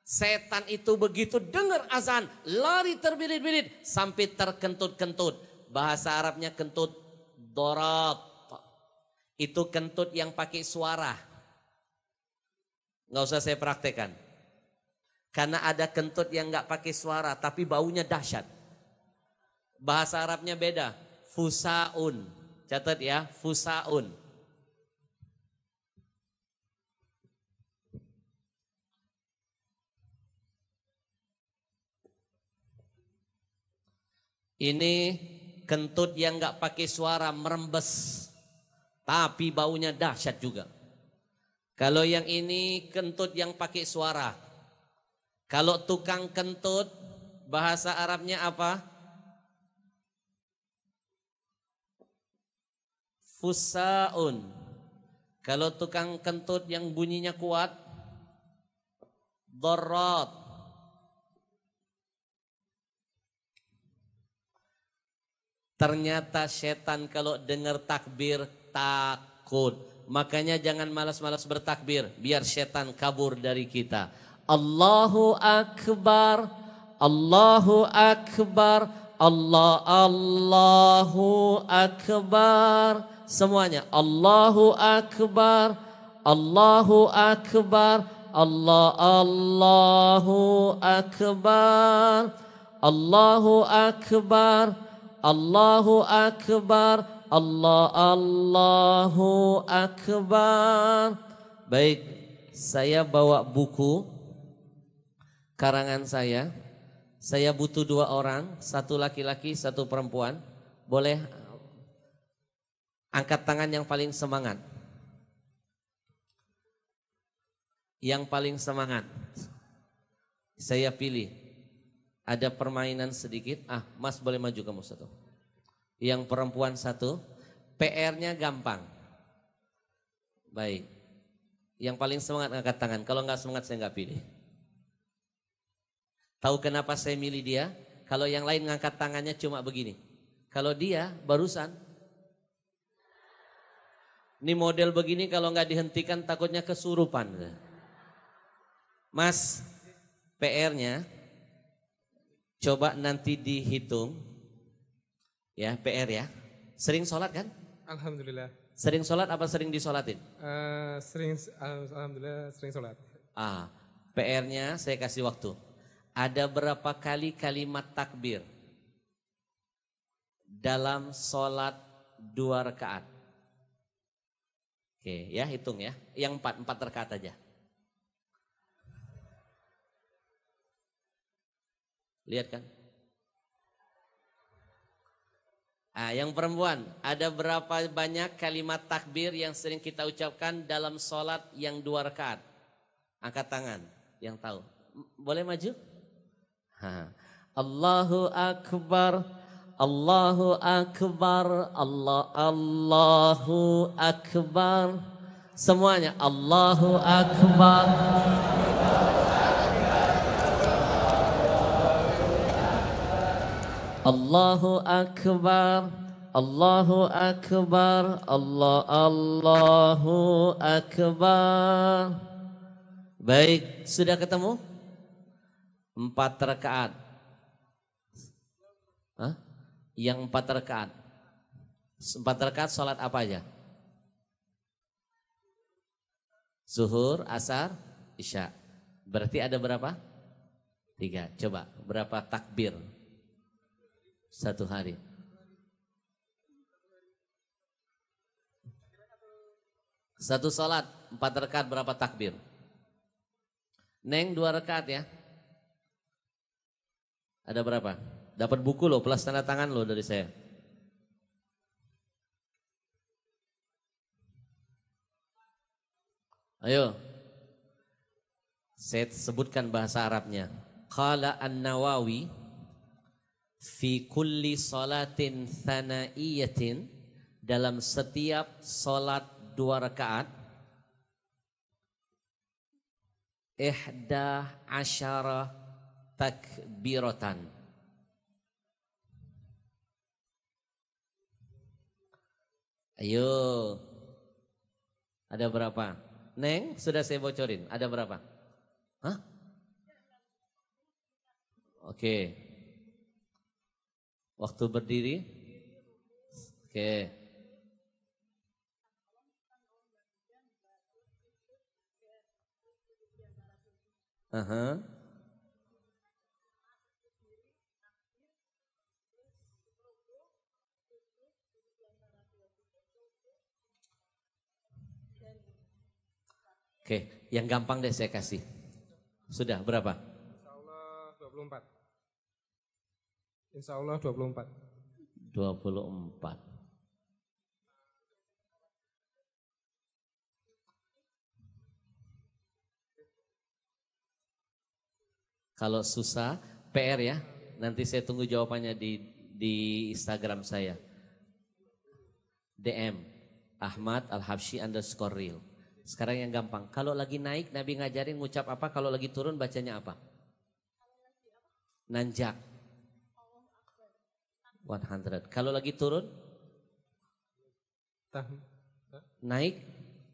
Setan itu begitu dengar azan, lari terbirit-birit sampai terkentut-kentut. Bahasa Arabnya kentut dorot. Itu kentut yang pakai suara Nggak usah saya praktekan. Karena ada kentut yang nggak pakai suara tapi baunya dahsyat. Bahasa Arabnya beda. Fusaun. Catat ya, fusaun. Ini kentut yang nggak pakai suara merembes, tapi baunya dahsyat juga. Kalau yang ini kentut yang pakai suara. Kalau tukang kentut bahasa Arabnya apa? Fusaun. Kalau tukang kentut yang bunyinya kuat Dorot Ternyata setan kalau dengar takbir takut Makanya jangan malas-malas bertakbir biar setan kabur dari kita. Allahu akbar, Allahu akbar, Allah Allahu akbar. Semuanya Allahu akbar, Allahu akbar, Allah Allahu akbar. Allahu akbar, Allahu akbar. Allah Allahu Akbar. Baik, saya bawa buku karangan saya. Saya butuh dua orang, satu laki-laki, satu perempuan. Boleh angkat tangan yang paling semangat. Yang paling semangat. Saya pilih. Ada permainan sedikit. Ah, Mas boleh maju kamu satu yang perempuan satu. PR-nya gampang. Baik. Yang paling semangat angkat tangan. Kalau nggak semangat saya nggak pilih. Tahu kenapa saya milih dia? Kalau yang lain ngangkat tangannya cuma begini. Kalau dia barusan. Ini model begini kalau nggak dihentikan takutnya kesurupan. Mas, PR-nya coba nanti dihitung Ya, PR ya. Sering sholat kan? Alhamdulillah. Sering sholat apa sering disolatin? Uh, sering, alhamdulillah sering sholat. Ah, PR-nya saya kasih waktu. Ada berapa kali kalimat takbir dalam sholat dua rakaat? Oke, ya hitung ya. Yang empat, empat rakaat aja. Lihat kan? Ah, yang perempuan, ada berapa banyak kalimat takbir yang sering kita ucapkan dalam sholat yang dua rakaat? Angkat tangan, yang tahu. Boleh maju? Ha. Allahu Akbar, Allahu Akbar, Allah Allahu Akbar. Semuanya Allahu Akbar. Allahu Akbar Allahu Akbar Allah Allahu Akbar Baik, sudah ketemu? Empat rakaat. Hah? Yang empat rakaat. Empat rakaat salat apa aja? Zuhur, asar, isya. Berarti ada berapa? Tiga. Coba berapa takbir? Satu hari. Satu sholat, empat rekat berapa takbir? Neng dua rekat ya. Ada berapa? Dapat buku loh, plus tanda tangan loh dari saya. Ayo. Saya sebutkan bahasa Arabnya. Qala An-Nawawi fi kulli salatin thanaiyatin dalam setiap salat dua rakaat ihda asyara takbiratan ayo ada berapa Neng sudah saya bocorin ada berapa Hah? Oke okay. Waktu berdiri? Oke. Okay. Uh -huh. Oke, yang gampang deh saya kasih. Sudah berapa? Insya Allah 24. Insya Allah 24. 24. Kalau susah, PR ya. Nanti saya tunggu jawabannya di di Instagram saya. DM Ahmad Al Habsyi underscore real. Sekarang yang gampang. Kalau lagi naik, Nabi ngajarin ngucap apa? Kalau lagi turun, bacanya apa? Nanjak 100. Kalau lagi turun? Tah naik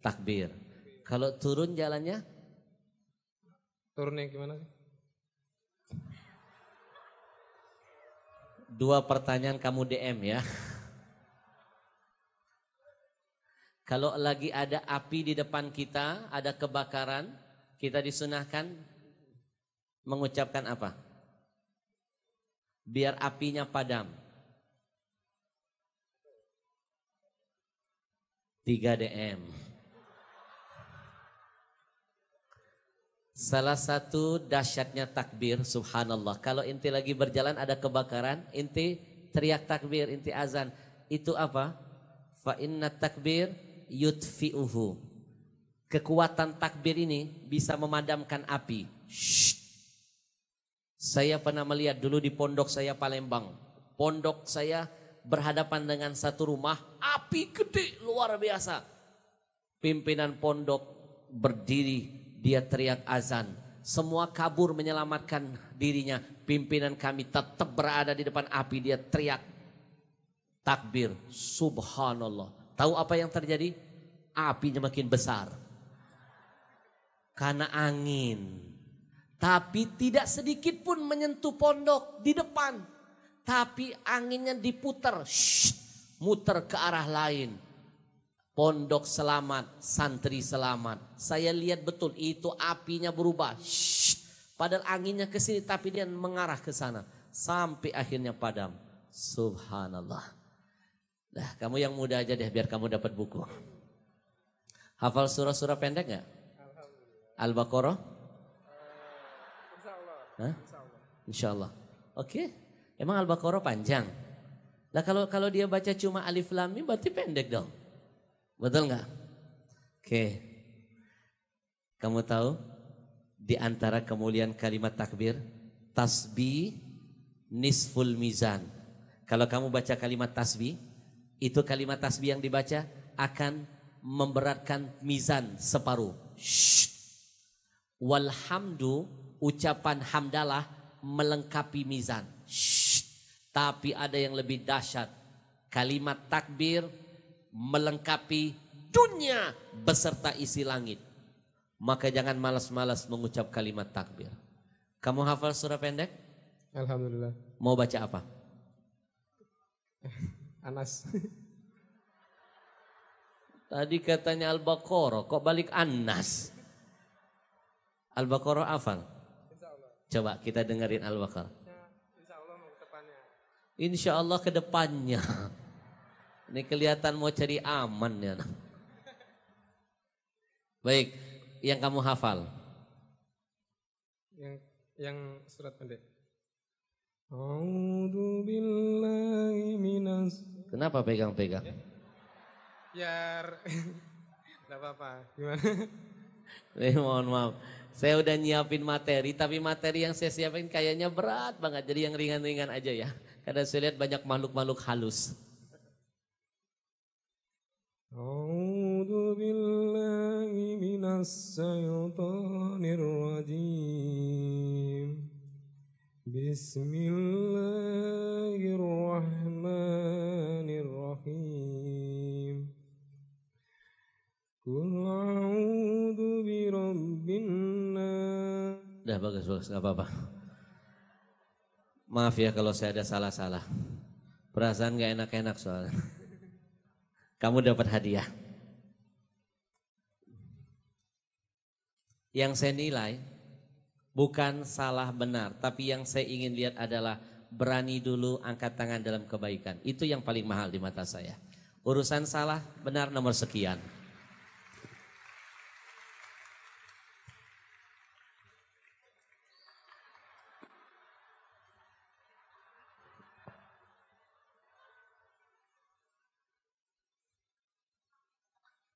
takbir. Kalau turun jalannya? Turun gimana Dua pertanyaan kamu DM ya. Kalau lagi ada api di depan kita, ada kebakaran, kita disunahkan mengucapkan apa? Biar apinya padam. 3 DM. Salah satu dahsyatnya takbir, subhanallah. Kalau inti lagi berjalan ada kebakaran, inti teriak takbir, inti azan. Itu apa? Fa inna takbir yutfi'uhu. Kekuatan takbir ini bisa memadamkan api. Shhh. Saya pernah melihat dulu di pondok saya Palembang. Pondok saya berhadapan dengan satu rumah, api gede luar biasa. Pimpinan pondok berdiri, dia teriak azan. Semua kabur menyelamatkan dirinya. Pimpinan kami tetap berada di depan api, dia teriak takbir, subhanallah. Tahu apa yang terjadi? Apinya makin besar. Karena angin. Tapi tidak sedikit pun menyentuh pondok di depan tapi anginnya diputar, muter ke arah lain. Pondok selamat, santri selamat. Saya lihat betul itu apinya berubah. Shhh, padahal anginnya ke sini tapi dia mengarah ke sana sampai akhirnya padam. Subhanallah. Nah, kamu yang muda aja deh biar kamu dapat buku. Hafal surah-surah pendek nggak? Al-Baqarah? Eh, insya Allah. Insya Allah. Oke. Okay. Emang Al-Baqarah panjang? Lah kalau kalau dia baca cuma alif lam mim berarti pendek dong. Betul nggak? Oke. Kamu tahu di antara kemuliaan kalimat takbir tasbih nisful mizan. Kalau kamu baca kalimat tasbih, itu kalimat tasbih yang dibaca akan memberatkan mizan separuh. Shh. Walhamdu ucapan hamdalah melengkapi mizan. Shh. Tapi ada yang lebih dahsyat. Kalimat takbir melengkapi dunia beserta isi langit. Maka jangan malas-malas mengucap kalimat takbir. Kamu hafal surah pendek? Alhamdulillah. Mau baca apa? Anas. Tadi katanya Al-Baqarah, kok balik Anas? Al-Baqarah hafal? Coba kita dengerin Al-Baqarah. Insya Allah ke depannya. Ini kelihatan mau cari aman ya. Baik, yang kamu hafal. Yang yang surat pendek. Kenapa pegang-pegang? Ya, biar enggak apa-apa. Gimana? Eh, mohon maaf. Saya udah nyiapin materi, tapi materi yang saya siapin kayaknya berat banget. Jadi yang ringan-ringan aja ya. Karena saya lihat banyak makhluk-makhluk halus. A'udzu billahi minas syaithanir rajim. Bismillahirrahmanirrahim. Qul a'udzu birabbin Dah bagus, bagus, apa-apa. Maaf ya kalau saya ada salah-salah. Perasaan gak enak-enak soalnya. Kamu dapat hadiah. Yang saya nilai bukan salah benar, tapi yang saya ingin lihat adalah berani dulu angkat tangan dalam kebaikan. Itu yang paling mahal di mata saya. Urusan salah benar nomor sekian.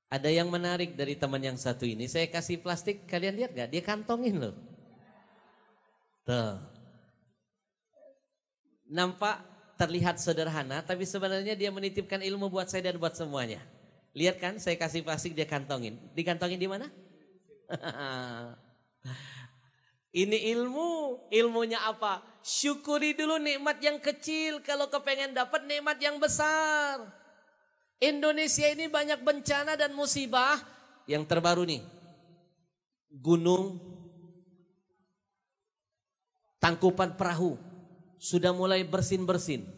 Ada yang menarik dari teman yang satu ini. Saya kasih plastik, kalian lihat gak? Dia kantongin loh. Tuh. Nampak terlihat sederhana, tapi sebenarnya dia menitipkan ilmu buat saya dan buat semuanya. Lihat kan, saya kasih plastik, dia kantongin. Dikantongin di mana? Ini ilmu, ilmunya apa? Syukuri dulu nikmat yang kecil, kalau kepengen dapat nikmat yang besar. Indonesia ini banyak bencana dan musibah. Yang terbaru nih, Gunung Tangkupan Perahu sudah mulai bersin-bersin.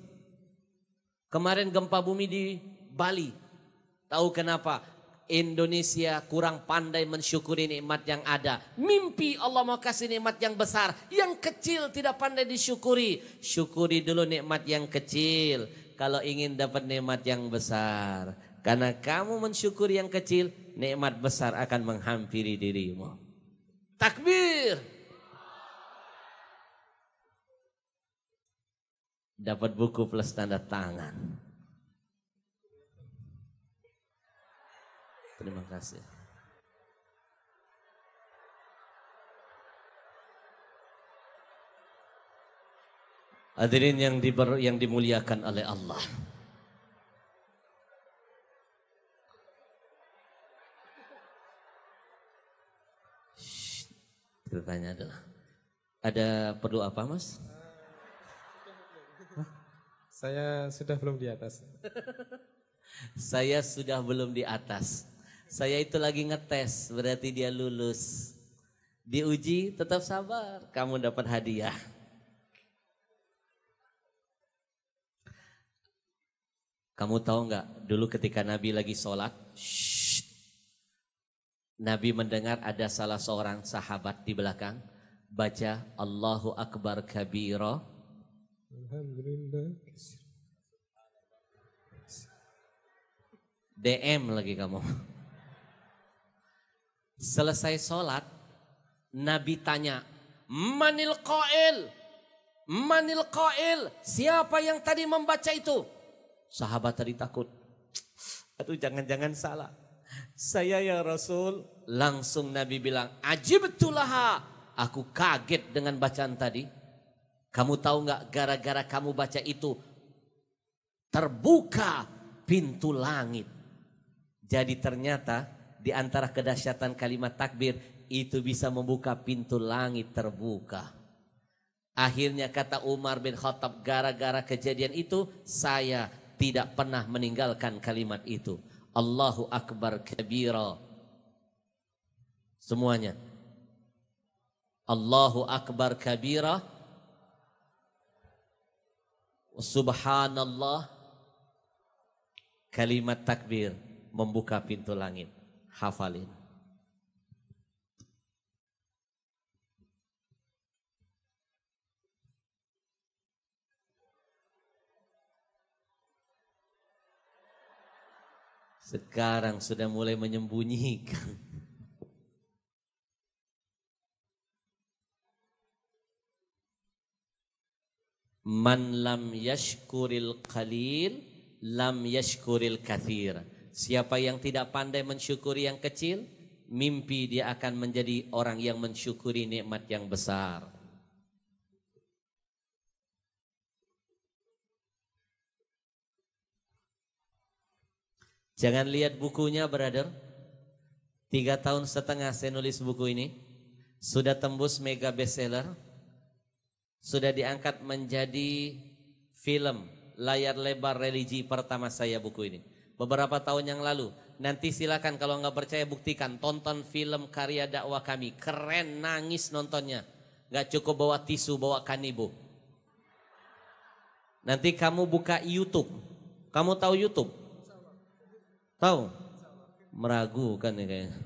Kemarin gempa bumi di Bali. Tahu kenapa? Indonesia kurang pandai mensyukuri nikmat yang ada. Mimpi Allah mau kasih nikmat yang besar, yang kecil tidak pandai disyukuri. Syukuri dulu nikmat yang kecil kalau ingin dapat nikmat yang besar. Karena kamu mensyukuri yang kecil, nikmat besar akan menghampiri dirimu. Takbir. Dapat buku plus tanda tangan. Terima kasih. Hadirin yang diber, yang dimuliakan oleh Allah. Ceritanya adalah ada perlu apa, Mas? Saya sudah belum di atas. Saya sudah belum di atas. Saya itu lagi ngetes, berarti dia lulus. Diuji tetap sabar, kamu dapat hadiah. Kamu tahu nggak dulu ketika Nabi lagi sholat, shh, Nabi mendengar ada salah seorang sahabat di belakang baca Allahu Akbar Kabiro. DM lagi kamu. Selesai sholat, Nabi tanya, Manil qail? Manil qail? Siapa yang tadi membaca itu? Sahabat tadi takut. Aduh jangan-jangan salah. Saya ya Rasul. Langsung Nabi bilang, tulaha. Aku kaget dengan bacaan tadi. Kamu tahu nggak gara-gara kamu baca itu terbuka pintu langit. Jadi ternyata di antara kedahsyatan kalimat takbir itu bisa membuka pintu langit terbuka. Akhirnya kata Umar bin Khattab gara-gara kejadian itu saya tidak pernah meninggalkan kalimat itu. Allahu Akbar kabira. Semuanya. Allahu Akbar kabira. Subhanallah. Kalimat takbir membuka pintu langit. Hafalin. Sekarang sudah mulai menyembunyikan. Man lam yashkuril qalil lam yashkuril kathir. Siapa yang tidak pandai mensyukuri yang kecil, mimpi dia akan menjadi orang yang mensyukuri nikmat yang besar. Jangan lihat bukunya, brother. Tiga tahun setengah saya nulis buku ini. Sudah tembus mega bestseller. Sudah diangkat menjadi film layar lebar religi pertama saya buku ini. Beberapa tahun yang lalu. Nanti silakan kalau nggak percaya buktikan. Tonton film karya dakwah kami. Keren, nangis nontonnya. Gak cukup bawa tisu, bawa kanibo. Nanti kamu buka YouTube. Kamu tahu YouTube? Tahu? Meragukan nih kayaknya.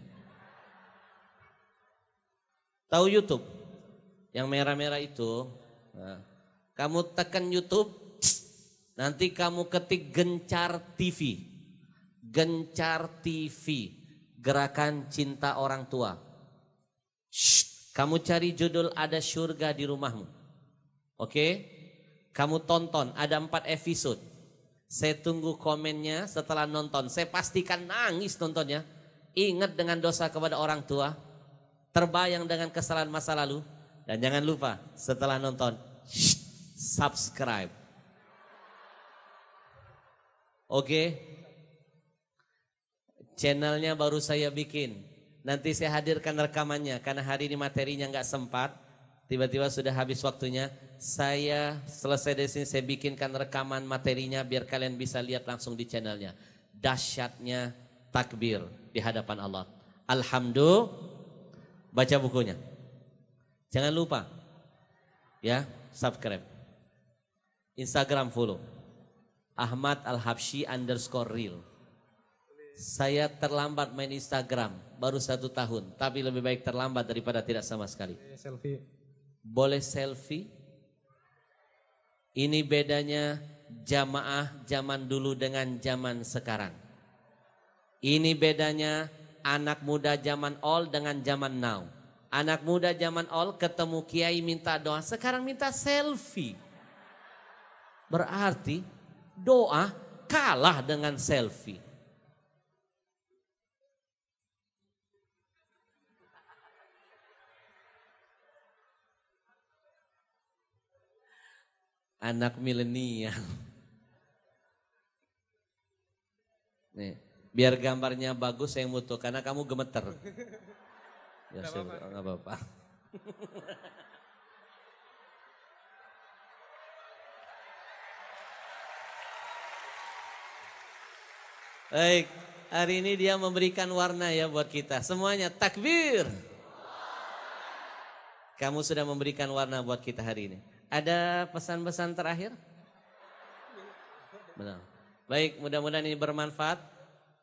Tahu YouTube? Yang merah-merah itu. Nah, kamu tekan YouTube, nanti kamu ketik gencar TV. Gencar TV, gerakan cinta orang tua. Shh, kamu cari judul ada surga di rumahmu. Oke? Okay? Kamu tonton, ada empat episode saya tunggu komennya setelah nonton. Saya pastikan nangis nontonnya. Ingat dengan dosa kepada orang tua. Terbayang dengan kesalahan masa lalu. Dan jangan lupa setelah nonton, shh, subscribe. Oke. Okay. Channelnya baru saya bikin. Nanti saya hadirkan rekamannya karena hari ini materinya nggak sempat. Tiba-tiba sudah habis waktunya. Saya selesai dari sini saya bikinkan rekaman materinya biar kalian bisa lihat langsung di channelnya. Dahsyatnya takbir di hadapan Allah. Alhamdulillah. Baca bukunya. Jangan lupa. Ya, subscribe. Instagram follow. Ahmad Al-Habsyi underscore real. Saya terlambat main Instagram baru satu tahun, tapi lebih baik terlambat daripada tidak sama sekali. Iya, selfie. Boleh selfie? Ini bedanya jamaah zaman dulu dengan zaman sekarang. Ini bedanya anak muda zaman old dengan zaman now. Anak muda zaman old ketemu kiai minta doa, sekarang minta selfie. Berarti doa kalah dengan selfie. anak milenial. Nih, biar gambarnya bagus saya mutu karena kamu gemeter. Ya sudah, Nggak apa-apa. Baik, hari ini dia memberikan warna ya buat kita. Semuanya takbir. Kamu sudah memberikan warna buat kita hari ini. Ada pesan-pesan terakhir? Benar. Baik, mudah-mudahan ini bermanfaat.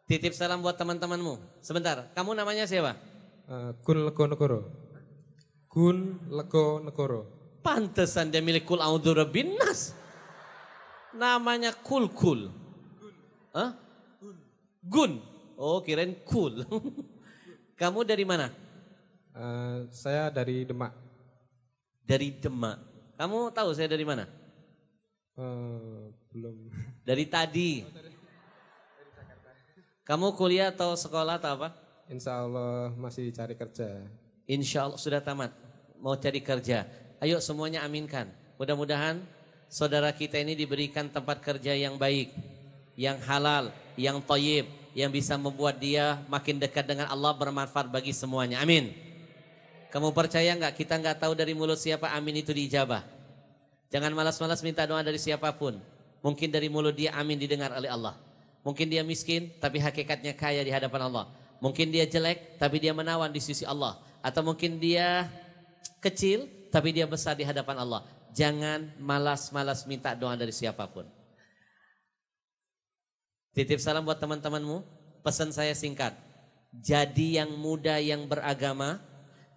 Titip salam buat teman-temanmu. Sebentar, kamu namanya siapa? Uh, Kun Lego Negoro. Kun Lego Negoro. Pantesan dia milik Kul Audhura Binas. Namanya Kul Kul. Gun. Huh? Gun. Gun. Oh, kirain Kul. kamu dari mana? Uh, saya dari Demak. Dari Demak. Kamu tahu saya dari mana? Uh, belum. Dari oh, tadi. dari, Jakarta. Kamu kuliah atau sekolah atau apa? Insya Allah masih cari kerja. Insya Allah sudah tamat. Mau cari kerja. Ayo semuanya aminkan. Mudah-mudahan saudara kita ini diberikan tempat kerja yang baik. Yang halal, yang toyib. Yang bisa membuat dia makin dekat dengan Allah bermanfaat bagi semuanya. Amin. Kamu percaya nggak? Kita nggak tahu dari mulut siapa amin itu diijabah. Jangan malas-malas minta doa dari siapapun. Mungkin dari mulut dia amin didengar oleh Allah. Mungkin dia miskin tapi hakikatnya kaya di hadapan Allah. Mungkin dia jelek tapi dia menawan di sisi Allah. Atau mungkin dia kecil tapi dia besar di hadapan Allah. Jangan malas-malas minta doa dari siapapun. Titip salam buat teman-temanmu. Pesan saya singkat. Jadi yang muda yang beragama,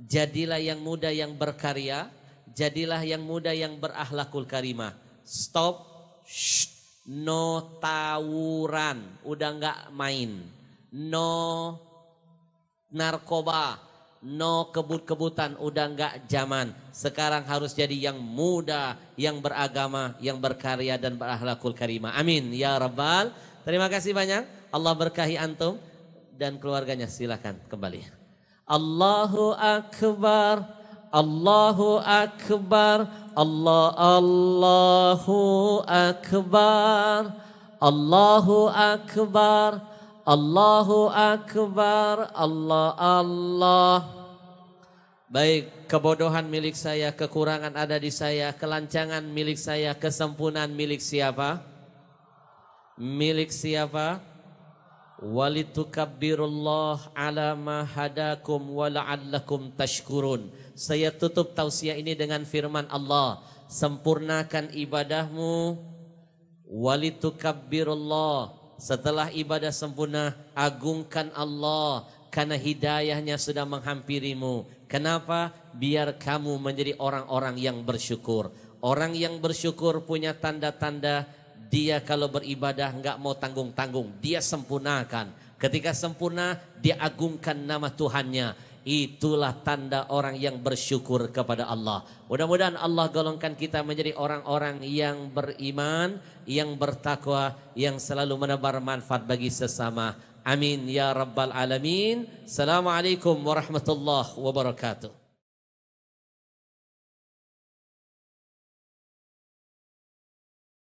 jadilah yang muda yang berkarya, jadilah yang muda yang berakhlakul karimah. Stop, shh, no tawuran, udah nggak main. No narkoba, no kebut-kebutan, udah nggak zaman. Sekarang harus jadi yang muda, yang beragama, yang berkarya dan berakhlakul karimah. Amin ya rabbal. Terima kasih banyak. Allah berkahi antum dan keluarganya. silahkan kembali. Allahu Akbar Allahu Akbar Allah Allahu Akbar Allahu Akbar Allahu Akbar Allah Allah Baik kebodohan milik saya kekurangan ada di saya kelancangan milik saya kesempurnaan milik siapa Milik siapa? walitukabbirullah ala ma hadakum wa la'allakum tashkurun. Saya tutup tausiah ini dengan firman Allah, sempurnakan ibadahmu walitukabbirullah. Setelah ibadah sempurna, agungkan Allah karena hidayahnya sudah menghampirimu. Kenapa? Biar kamu menjadi orang-orang yang bersyukur. Orang yang bersyukur punya tanda-tanda Dia kalau beribadah nggak mau tanggung-tanggung, dia sempurnakan. Ketika sempurna, dia agungkan nama Tuhannya. Itulah tanda orang yang bersyukur kepada Allah. Mudah-mudahan Allah golongkan kita menjadi orang-orang yang beriman, yang bertakwa, yang selalu menebar manfaat bagi sesama. Amin ya rabbal alamin. Assalamualaikum warahmatullahi wabarakatuh.